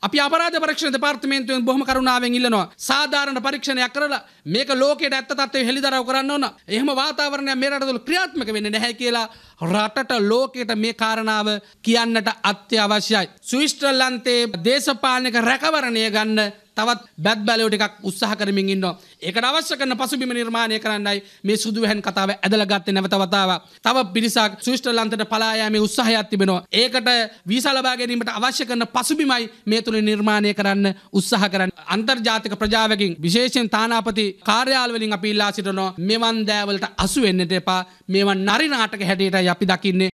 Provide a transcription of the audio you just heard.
අපි අපරාධ පරීක්ෂණ දෙපාර්තමේන්තුවෙන් බොහොම කරුණාවෙන් ඉල්ලනවා සාධාරණ පරීක්ෂණයක් කරලා මේක ලෝකයට ඇත්ත තත්ත්වය හෙළිදරව් කරන්න ඕන. එහෙම වාතාවරණයක් මේ රටවල ක්‍රියාත්මක වෙන්නේ නැහැ කියලා රටට ලෝකයට මේ කාරණාව කියන්නට අත්‍යවශ්‍යයි. ස්විස්ටර්ලන්තයේ දේශපාලනික රැකවරණය ගන්න තවත් බැත් බැලෝට එකක් උත්සාහ කරමින් ඉන්න. ඒකට අවශ්‍ය කරන පසුබිම නිර්මාණය කරන්නයි මේ සුදුවැහන් කතාව ඇදලගත්තේ නැවතවතාව. තව පිරිසක් සුවිෂ්ටලන්තට පලායාමේ උත්සාහයක් තිබෙනවා. ඒකට වීසා ලබා ගැනීමට අවශ්‍ය කරන පසුබිමයි මේ තුළ නිර්මාණය කරන්න උත්සාහ කරන්න. අන්තර්ජාතික ප්‍රජාවකින් විශේෂෙන් තානාපති කාර්යාලවලින් අපි ඉල්ලා සිටනවා මෙවන් දෑවලට අසු වෙන්නට එපා මේවන් නරි නාටක හැටියට අපි දකින්නේ